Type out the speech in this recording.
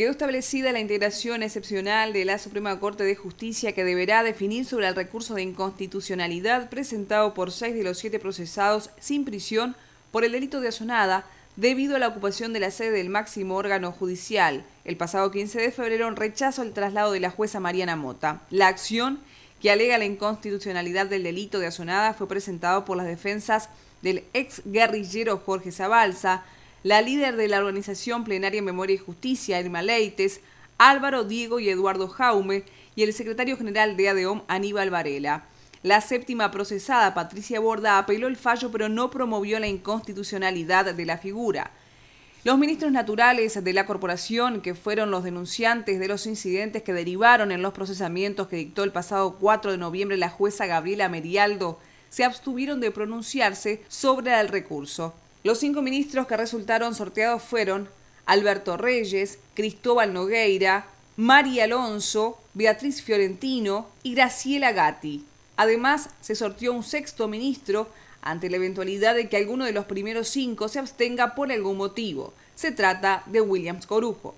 quedó establecida la integración excepcional de la Suprema Corte de Justicia que deberá definir sobre el recurso de inconstitucionalidad presentado por seis de los siete procesados sin prisión por el delito de asonada debido a la ocupación de la sede del máximo órgano judicial. El pasado 15 de febrero un rechazo al traslado de la jueza Mariana Mota. La acción que alega la inconstitucionalidad del delito de asonada fue presentado por las defensas del ex guerrillero Jorge Zabalza, la líder de la organización plenaria Memoria y Justicia, Irma Leites, Álvaro, Diego y Eduardo Jaume, y el secretario general de ADOM, Aníbal Varela. La séptima procesada, Patricia Borda, apeló el fallo pero no promovió la inconstitucionalidad de la figura. Los ministros naturales de la corporación, que fueron los denunciantes de los incidentes que derivaron en los procesamientos que dictó el pasado 4 de noviembre la jueza Gabriela Merialdo, se abstuvieron de pronunciarse sobre el recurso. Los cinco ministros que resultaron sorteados fueron Alberto Reyes, Cristóbal Nogueira, María Alonso, Beatriz Fiorentino y Graciela Gatti. Además, se sorteó un sexto ministro ante la eventualidad de que alguno de los primeros cinco se abstenga por algún motivo. Se trata de Williams Corujo.